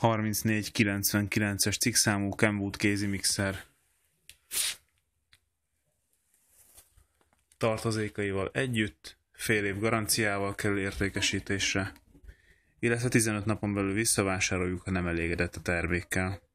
3499-es cikkszámú Kenwood mixer tartozékaival együtt fél év garanciával kerül értékesítésre, illetve 15 napon belül visszavásároljuk, ha nem elégedett a termékkel.